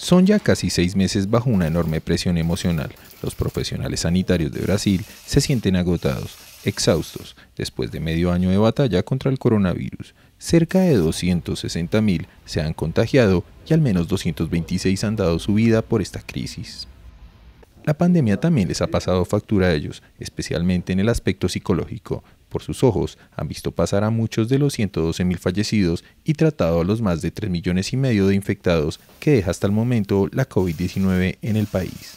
Son ya casi seis meses bajo una enorme presión emocional. Los profesionales sanitarios de Brasil se sienten agotados, exhaustos, después de medio año de batalla contra el coronavirus. Cerca de 260.000 se han contagiado y al menos 226 han dado su vida por esta crisis. La pandemia también les ha pasado factura a ellos, especialmente en el aspecto psicológico por sus ojos han visto pasar a muchos de los 112.000 fallecidos y tratado a los más de 3 millones y medio de infectados que deja hasta el momento la COVID-19 en el país.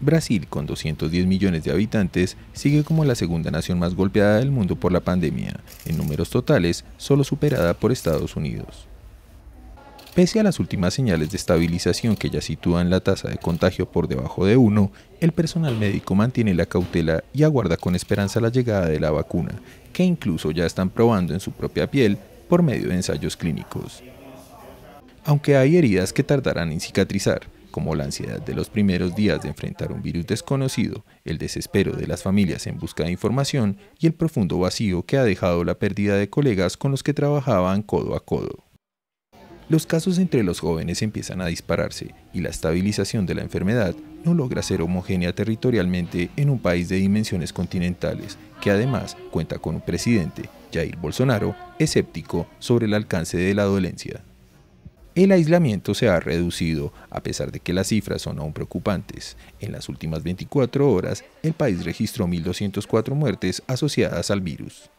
Brasil, con 210 millones de habitantes, sigue como la segunda nación más golpeada del mundo por la pandemia, en números totales solo superada por Estados Unidos. Pese a las últimas señales de estabilización que ya sitúan la tasa de contagio por debajo de 1, el personal médico mantiene la cautela y aguarda con esperanza la llegada de la vacuna, que incluso ya están probando en su propia piel por medio de ensayos clínicos. Aunque hay heridas que tardarán en cicatrizar, como la ansiedad de los primeros días de enfrentar un virus desconocido, el desespero de las familias en busca de información y el profundo vacío que ha dejado la pérdida de colegas con los que trabajaban codo a codo. Los casos entre los jóvenes empiezan a dispararse y la estabilización de la enfermedad no logra ser homogénea territorialmente en un país de dimensiones continentales, que además cuenta con un presidente, Jair Bolsonaro, escéptico sobre el alcance de la dolencia. El aislamiento se ha reducido, a pesar de que las cifras son aún preocupantes. En las últimas 24 horas, el país registró 1.204 muertes asociadas al virus.